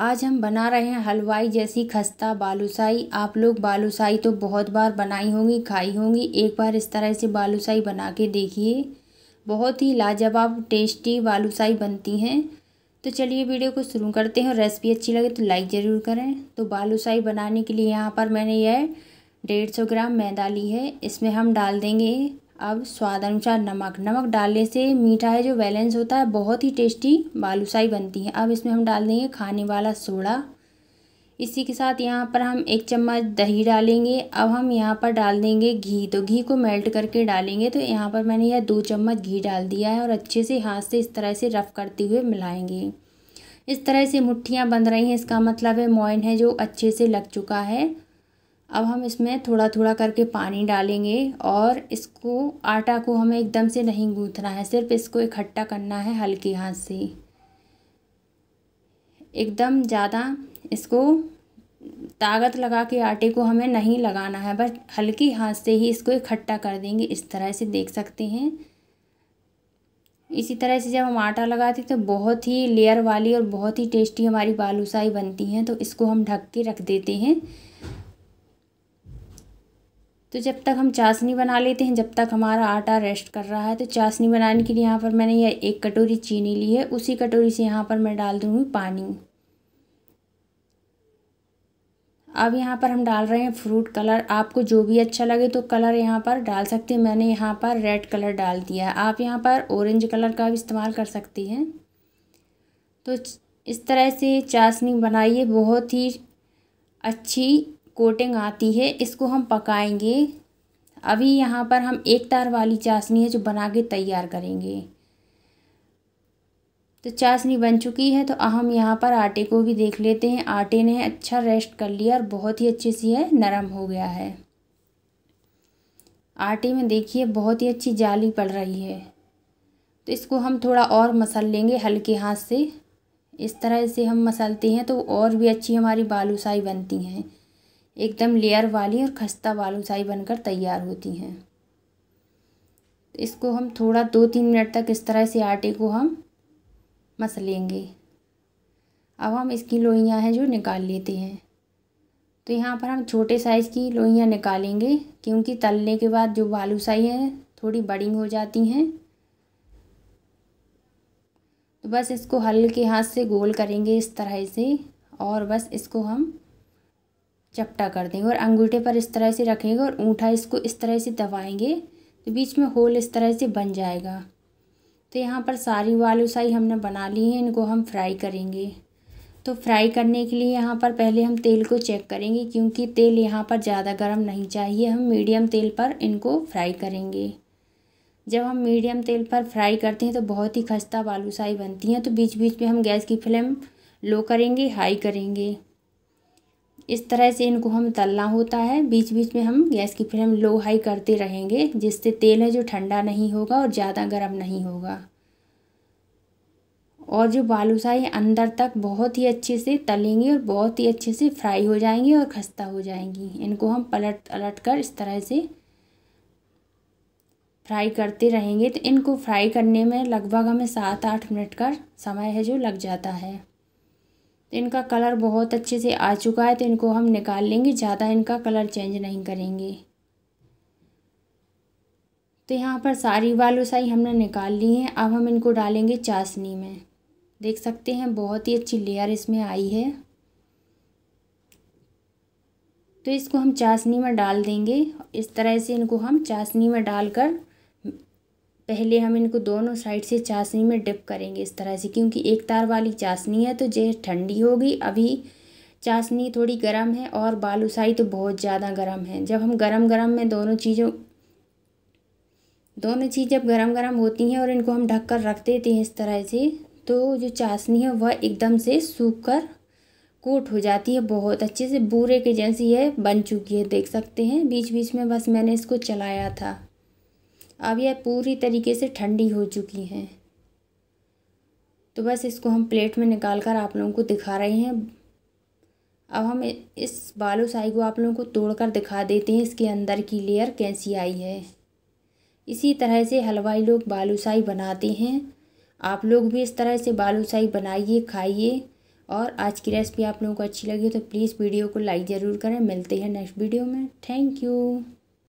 आज हम बना रहे हैं हलवाई जैसी खस्ता बालूसाई आप लोग बालूसाई तो बहुत बार बनाई होंगी खाई होंगी एक बार इस तरह से बालूसाई बना के देखिए बहुत ही लाजवाब टेस्टी बालूसाई बनती हैं तो चलिए वीडियो को शुरू करते हैं और रेसिपी अच्छी लगे तो लाइक ज़रूर करें तो बालूसाई बनाने के लिए यहाँ पर मैंने यह डेढ़ सौ ग्राम मैदा ली है इसमें हम डाल देंगे अब स्वाद अनुसार नमक नमक डालने से मीठा है जो बैलेंस होता है बहुत ही टेस्टी बालूसाई बनती है अब इसमें हम डाल देंगे खाने वाला सोडा इसी के साथ यहाँ पर हम एक चम्मच दही डालेंगे अब हम यहाँ पर डाल देंगे घी तो घी को मेल्ट करके डालेंगे तो यहाँ पर मैंने यह दो चम्मच घी डाल दिया है और अच्छे से हाथ से इस तरह से रफ़ करते हुए मिलाएंगे इस तरह से मुठ्ठियाँ बंध रही हैं इसका मतलब है मोइन है जो अच्छे से लग चुका है अब हम इसमें थोड़ा थोड़ा करके पानी डालेंगे और इसको आटा को हमें एकदम से नहीं गूँथना है सिर्फ इसको इकट्ठा करना है हल्के हाथ से एकदम ज़्यादा इसको ताकत लगा के आटे को हमें नहीं लगाना है बस हल्के हाथ से ही इसको इकट्ठा कर देंगे इस तरह से देख सकते हैं इसी तरह से जब हम आटा लगाते हैं तो बहुत ही लेयर वाली और बहुत ही टेस्टी हमारी बालूसाई बनती हैं तो इसको हम ढक के रख देते हैं तो जब तक हम चाशनी बना लेते हैं जब तक हमारा आटा रेस्ट कर रहा है तो चाशनी बनाने के लिए यहाँ पर मैंने यह एक कटोरी चीनी ली है उसी कटोरी से यहाँ पर मैं डाल दूँगी पानी अब यहाँ पर हम डाल रहे हैं फ्रूट कलर आपको जो भी अच्छा लगे तो कलर यहाँ पर डाल सकते हैं मैंने यहाँ पर रेड कलर डाल दिया है आप यहाँ पर ऑरेंज कलर का भी इस्तेमाल कर सकती हैं तो इस तरह से चाशनी बनाइए बहुत ही अच्छी कोटिंग आती है इसको हम पकाएंगे अभी यहाँ पर हम एक तार वाली चाशनी है जो बना के तैयार करेंगे तो चाशनी बन चुकी है तो हम यहाँ पर आटे को भी देख लेते हैं आटे ने अच्छा रेस्ट कर लिया और बहुत ही अच्छे से यह नरम हो गया है आटे में देखिए बहुत ही अच्छी जाली पड़ रही है तो इसको हम थोड़ा और मसल लेंगे हल्के हाथ से इस तरह से हम मसलते हैं तो और भी अच्छी हमारी बालूसाई बनती हैं एकदम लेयर वाली और खस्ता साई बनकर तैयार होती हैं इसको हम थोड़ा दो तीन मिनट तक इस तरह से आटे को हम मस लेंगे अब हम इसकी लोइयाँ हैं जो निकाल लेते हैं तो यहाँ पर हम छोटे साइज़ की लोइयाँ निकालेंगे क्योंकि तलने के बाद जो साई है थोड़ी बड़ी हो जाती हैं तो बस इसको हल्के हाथ से गोल करेंगे इस तरह से और बस इसको हम चपटा कर देंगे और अंगूठे पर इस तरह से रखेंगे और ऊँठा इसको इस तरह से दबाएंगे तो बीच में होल इस तरह से बन जाएगा तो यहाँ पर सारी साई हमने बना ली है इनको हम फ्राई करेंगे तो फ्राई करने के लिए यहाँ पर पहले हम तेल को चेक करेंगे क्योंकि तेल यहाँ पर ज़्यादा गर्म नहीं चाहिए हम मीडियम तेल पर इनको फ्राई करेंगे जब हम मीडियम तेल पर फ्राई करते हैं तो बहुत ही खस्ता बालूसाई बनती हैं तो बीच बीच में हम गैस की फ्लेम लो करेंगे हाई करेंगे इस तरह से इनको हम तलना होता है बीच बीच में हम गैस की फ्लेम लो हाई करते रहेंगे जिससे तेल है जो ठंडा नहीं होगा और ज़्यादा गर्म नहीं होगा और जो बालूसाई अंदर तक बहुत ही अच्छे से तलेंगे और बहुत ही अच्छे से फ्राई हो जाएंगे और खस्ता हो जाएंगी इनको हम पलट पलट कर इस तरह से फ्राई करते रहेंगे तो इनको फ्राई करने में लगभग हमें सात आठ मिनट का समय है जो लग जाता है तो इनका कलर बहुत अच्छे से आ चुका है तो इनको हम निकाल लेंगे ज़्यादा इनका कलर चेंज नहीं करेंगे तो यहाँ पर सारी बालूसाई हमने निकाल ली है अब हम इनको डालेंगे चाशनी में देख सकते हैं बहुत ही अच्छी लेयर इसमें आई है तो इसको हम चाशनी में डाल देंगे इस तरह से इनको हम चाशनी में डालकर पहले हम इनको दोनों साइड से चाशनी में डिप करेंगे इस तरह से क्योंकि एक तार वाली चाशनी है तो जे ठंडी होगी अभी चाशनी थोड़ी गर्म है और बालूसाई तो बहुत ज़्यादा गर्म है जब हम गर्म गर्म में दोनों चीज़ों दोनों चीज़ जब गर्म गर्म होती हैं और इनको हम ढक कर रख देते हैं इस तरह से तो जो चाशनी है वह एकदम से सूख कर कोट हो जाती है बहुत अच्छे से बूरे के जैसी है बन चुकी है देख सकते हैं बीच बीच में बस मैंने इसको चलाया था अब यह पूरी तरीके से ठंडी हो चुकी हैं तो बस इसको हम प्लेट में निकाल कर आप लोगों को दिखा रहे हैं अब हम इस बालू साई को आप लोगों को तोड़कर दिखा देते हैं इसके अंदर की लेयर कैसी आई है इसी तरह से हलवाई लोग बालू साई बनाते हैं आप लोग भी इस तरह से बालू साई बनाइए खाइए और आज की रेसिपी आप लोगों को अच्छी लगी तो प्लीज़ वीडियो को लाइक ज़रूर करें मिलते हैं नेक्स्ट वीडियो में थैंक यू